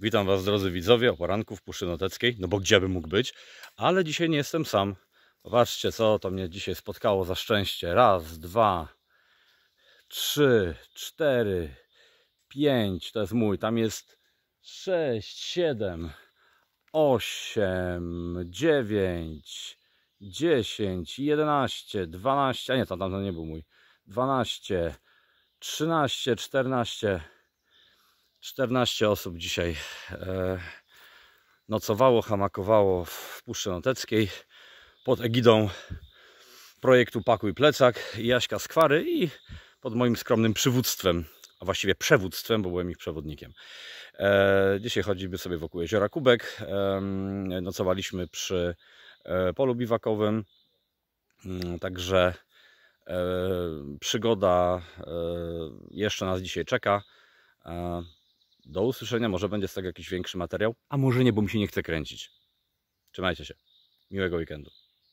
Witam Was drodzy widzowie o poranku w Puszczy Noteckiej, no bo gdzie bym mógł być, ale dzisiaj nie jestem sam. Zobaczcie co to mnie dzisiaj spotkało za szczęście. Raz, dwa, trzy, cztery, pięć, to jest mój, tam jest sześć, siedem, osiem, dziewięć, dziesięć, jedenaście, dwanaście, a nie, tam tam, to nie był mój, dwanaście, trzynaście, czternaście, 14 osób dzisiaj e, nocowało, hamakowało w Puszczy Noteckiej pod egidą projektu Pakuj Plecak i Jaśka Skwary i pod moim skromnym przywództwem, a właściwie przewództwem, bo byłem ich przewodnikiem. E, dzisiaj chodzimy sobie wokół jeziora Kubek. nocowaliśmy przy e, polu biwakowym. Mm, także przygoda jeszcze nas dzisiaj czeka. Do usłyszenia, może będzie z tego jakiś większy materiał, a może nie, bo mi się nie chce kręcić. Trzymajcie się. Miłego weekendu.